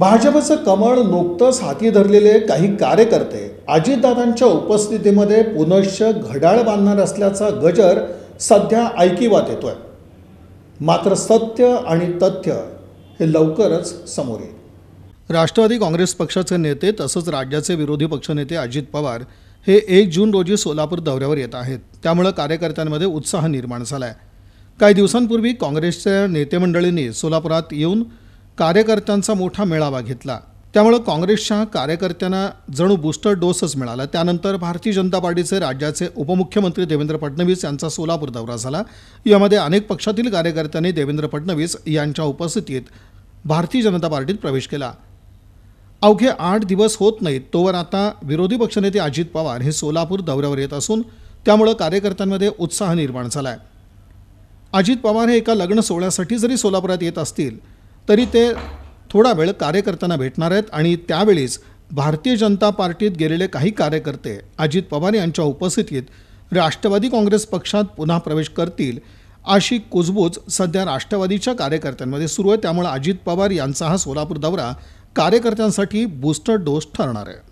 भाजपचं कमळ नुकतंच हाती धरलेले काही कार्यकर्ते अजितदादांच्या उपस्थितीमध्ये पुनश्च घडाळ बांधणार असल्याचा गजर सध्या ऐकिवात येतोय मात्र सत्य आणि तथ्य हे लवकरच समोर येईल राष्ट्रवादी काँग्रेस पक्षाचे नेते तसंच राज्याचे विरोधी पक्षनेते अजित पवार हे एक जून रोजी सोलापूर दौऱ्यावर येत आहेत त्यामुळं कार्यकर्त्यांमध्ये उत्साह निर्माण झाला आहे काही दिवसांपूर्वी काँग्रेसच्या नेतेमंडळींनी सोलापुरात येऊन कार्यकर्त्यांचा मोठा मेळावा घेतला त्यामुळं काँग्रेसच्या कार्यकर्त्यांना जणू बूस्टर डोसच मिळाला त्यानंतर भारतीय जनता पार्टीचे राज्याचे उपमुख्यमंत्री देवेंद्र फडणवीस यांचा सोलापूर दौरा झाला यामध्ये अनेक पक्षातील कार्यकर्त्यांनी देवेंद्र फडणवीस यांच्या उपस्थितीत भारतीय जनता पार्टीत प्रवेश केला अवघे आठ दिवस होत नाहीत तोवर आता विरोधी पक्षनेते अजित पवार हे सोलापूर दौऱ्यावर येत असून त्यामुळं कार्यकर्त्यांमध्ये उत्साह निर्माण झाला आहे अजित पवार हे एका लग्न सोहळ्यासाठी जरी सोलापुरात येत असतील तरी ते थोडा वेळ कार्यकर्त्यांना भेटणार आहेत आणि त्यावेळीच भारतीय जनता पार्टीत गेलेले काही कार्यकर्ते अजित पवार यांच्या उपस्थितीत राष्ट्रवादी काँग्रेस पक्षात पुन्हा प्रवेश करतील अशी कुजबूज सध्या राष्ट्रवादीच्या कार्यकर्त्यांमध्ये सुरू आहे त्यामुळे अजित पवार यांचा हा सोलापूर दौरा कार्यकर्त्यांसाठी बूस्टर डोस ठरणार आहे